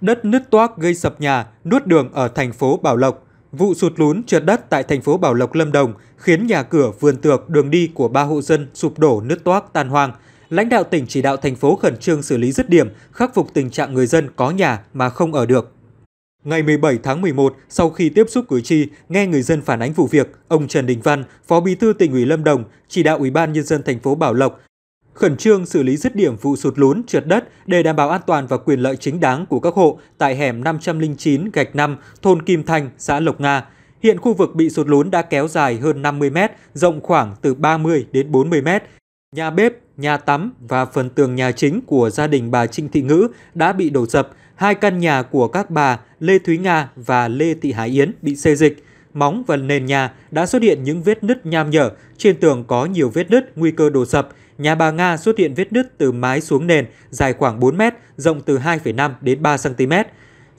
đất nứt toác gây sập nhà, nuốt đường ở thành phố Bảo Lộc. Vụ sụt lún trượt đất tại thành phố Bảo Lộc Lâm Đồng khiến nhà cửa, vườn tược, đường đi của ba hộ dân sụp đổ nứt toác tan hoang. Lãnh đạo tỉnh chỉ đạo thành phố khẩn trương xử lý dứt điểm, khắc phục tình trạng người dân có nhà mà không ở được. Ngày 17 tháng 11, sau khi tiếp xúc cử tri, nghe người dân phản ánh vụ việc, ông Trần Đình Văn, Phó Bí thư tỉnh ủy Lâm Đồng, chỉ đạo Ủy ban nhân dân thành phố Bảo Lộc khẩn trương xử lý dứt điểm vụ sụt lún, trượt đất để đảm bảo an toàn và quyền lợi chính đáng của các hộ tại hẻm 509 gạch 5, thôn Kim Thanh, xã Lộc Nga. Hiện khu vực bị sụt lún đã kéo dài hơn 50 mét, rộng khoảng từ 30 đến 40 mét. Nhà bếp, nhà tắm và phần tường nhà chính của gia đình bà Trinh Thị Ngữ đã bị đổ sập. Hai căn nhà của các bà Lê Thúy Nga và Lê Thị Hải Yến bị xê dịch móng và nền nhà đã xuất hiện những vết nứt nham nhở, trên tường có nhiều vết nứt, nguy cơ đổ sập nhà bà Nga xuất hiện vết nứt từ mái xuống nền dài khoảng 4 mét, rộng từ 2,5 đến 3 cm.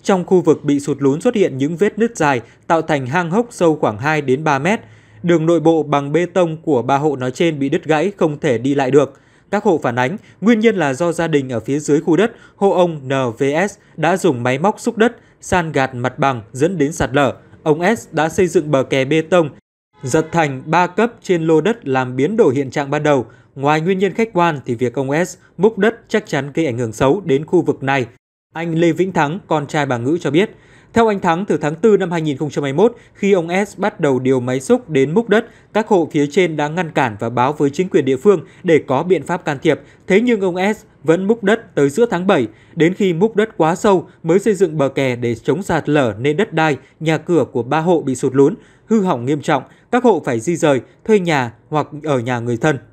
Trong khu vực bị sụt lún xuất hiện những vết nứt dài tạo thành hang hốc sâu khoảng 2 đến 3 mét. Đường nội bộ bằng bê tông của ba hộ nói trên bị đứt gãy không thể đi lại được. Các hộ phản ánh, nguyên nhân là do gia đình ở phía dưới khu đất, hộ ông NVS đã dùng máy móc xúc đất, san gạt mặt bằng dẫn đến sạt lở. Ông S đã xây dựng bờ kè bê tông Giật thành 3 cấp trên lô đất làm biến đổi hiện trạng ban đầu, ngoài nguyên nhân khách quan thì việc ông S múc đất chắc chắn gây ảnh hưởng xấu đến khu vực này. Anh Lê Vĩnh Thắng, con trai bà Ngữ cho biết, theo anh Thắng, từ tháng 4 năm 2021, khi ông S bắt đầu điều máy xúc đến múc đất, các hộ phía trên đã ngăn cản và báo với chính quyền địa phương để có biện pháp can thiệp. Thế nhưng ông S vẫn múc đất tới giữa tháng 7, đến khi múc đất quá sâu mới xây dựng bờ kè để chống sạt lở nên đất đai, nhà cửa của ba hộ bị sụt lún, hư hỏng nghiêm trọng, các hộ phải di rời, thuê nhà hoặc ở nhà người thân.